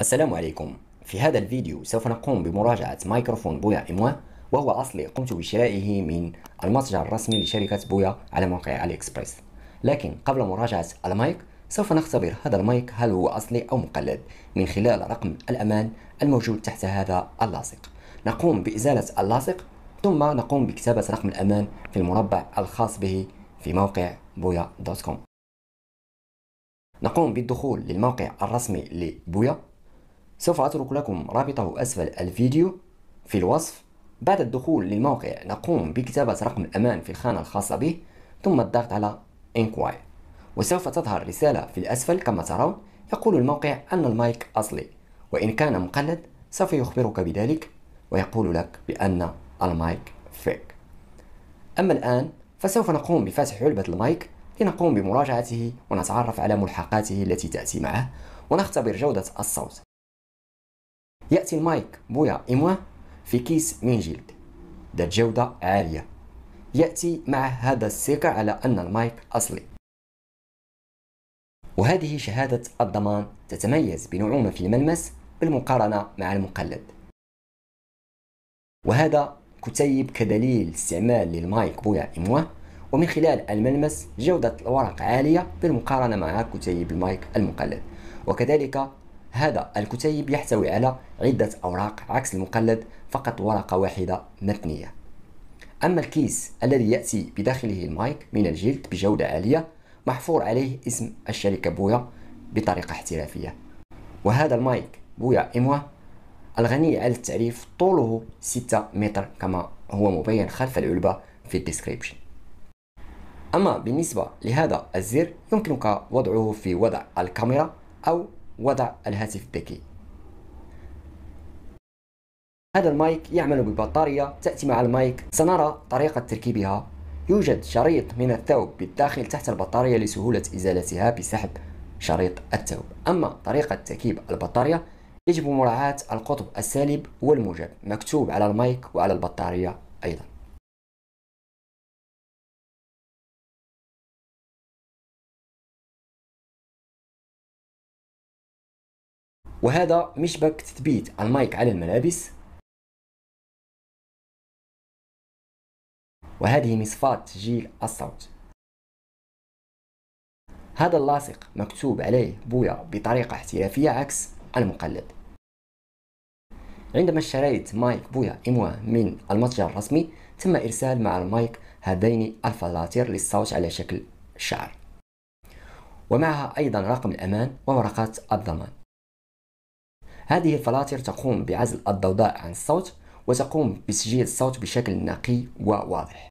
السلام عليكم في هذا الفيديو سوف نقوم بمراجعة مايكروفون بويا إموا وهو أصلي قمت بشرائه من المتجر الرسمي لشركة بويا على موقع إكسبرس لكن قبل مراجعة المايك سوف نختبر هذا المايك هل هو أصلي أو مقلد من خلال رقم الأمان الموجود تحت هذا اللاصق نقوم بإزالة اللاصق ثم نقوم بكتابة رقم الأمان في المربع الخاص به في موقع بويا دوت كوم نقوم بالدخول للموقع الرسمي لبويا سوف أترك لكم رابطه أسفل الفيديو في الوصف بعد الدخول للموقع نقوم بكتابة رقم الأمان في الخانة الخاصة به ثم الضغط على Inquire وسوف تظهر رسالة في الأسفل كما ترون يقول الموقع أن المايك أصلي وإن كان مقلد سوف يخبرك بذلك ويقول لك بأن المايك فيك أما الآن فسوف نقوم بفتح علبة المايك لنقوم بمراجعته ونتعرف على ملحقاته التي تأتي معه ونختبر جودة الصوت يأتي المايك بويا إموا في كيس من جلد ذات جودة عالية يأتي مع هذا الثقة على أن المايك أصلي وهذه شهادة الضمان تتميز بنعومة في الملمس بالمقارنة مع المقلد وهذا كتيب كدليل استعمال للمايك بويا إموا ومن خلال الملمس جودة الورق عالية بالمقارنة مع كتيب المايك المقلد وكذلك هذا الكتيب يحتوي على عدة أوراق عكس المقلد فقط ورقة واحدة متنية أما الكيس الذي يأتي بداخله المايك من الجلد بجودة عالية محفور عليه اسم الشركة بويا بطريقة احترافية وهذا المايك بويا إموا الغني على التعريف طوله 6 متر كما هو مبين خلف العلبة في الديسكريبشن أما بالنسبة لهذا الزر يمكنك وضعه في وضع الكاميرا أو وضع الهاتف الذكي هذا المايك يعمل ببطارية تأتي مع المايك سنرى طريقة تركيبها يوجد شريط من الثوب بالداخل تحت البطارية لسهولة إزالتها بسحب شريط الثوب أما طريقة تركيب البطارية يجب مراعاة القطب السالب والموجب مكتوب على المايك وعلى البطارية أيضاً وهذا مشبك تثبيت المايك على الملابس وهذه مصفاة تسجيل الصوت هذا اللاصق مكتوب عليه بويا بطريقة احترافية عكس المقلد عندما اشتريت مايك بويا إموا من المتجر الرسمي تم إرسال مع المايك هذين الفلاتر للصوت على شكل شعر ومعها أيضا رقم الأمان وورقة الضمان هذه الفلاتر تقوم بعزل الضوضاء عن الصوت وتقوم بتسجيل الصوت بشكل نقي وواضح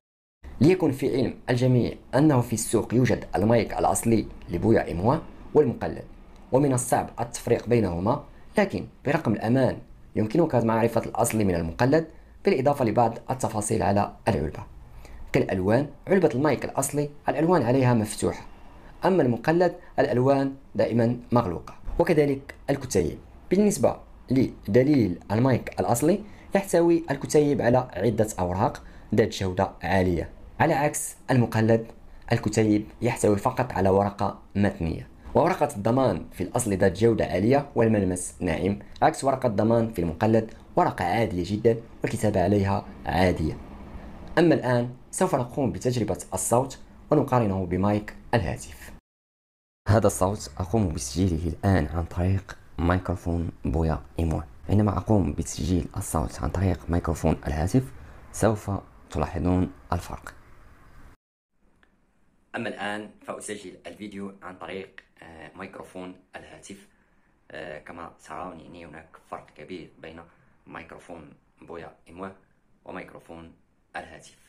ليكن في علم الجميع أنه في السوق يوجد المايك الأصلي لبويا إموا والمقلد ومن الصعب التفريق بينهما لكن برقم الأمان يمكنك معرفة الأصلي من المقلد بالإضافة لبعض التفاصيل على العلبة كالألوان علبة المايك الأصلي الألوان عليها مفتوحة أما المقلد الألوان دائما مغلوقة وكذلك الكتيب بالنسبة لدليل المايك الأصلي يحتوي الكتيب على عدة أوراق ذات جودة عالية على عكس المقلد الكتيب يحتوي فقط على ورقة متنية وورقة الضمان في الأصل ذات جودة عالية والملمس ناعم عكس ورقة الضمان في المقلد ورقة عادية جدا والكتابة عليها عادية أما الآن سوف نقوم بتجربة الصوت ونقارنه بمايك الهاتف هذا الصوت أقوم بتسجيله الآن عن طريق مايكروفون بويا ايموا عندما أقوم بتسجيل الصوت عن طريق مايكروفون الهاتف سوف تلاحظون الفرق أما الآن فأسجل الفيديو عن طريق آه، مايكروفون الهاتف آه، كما ترون يعني هناك فرق كبير بين مايكروفون بويا ايموا ومايكروفون الهاتف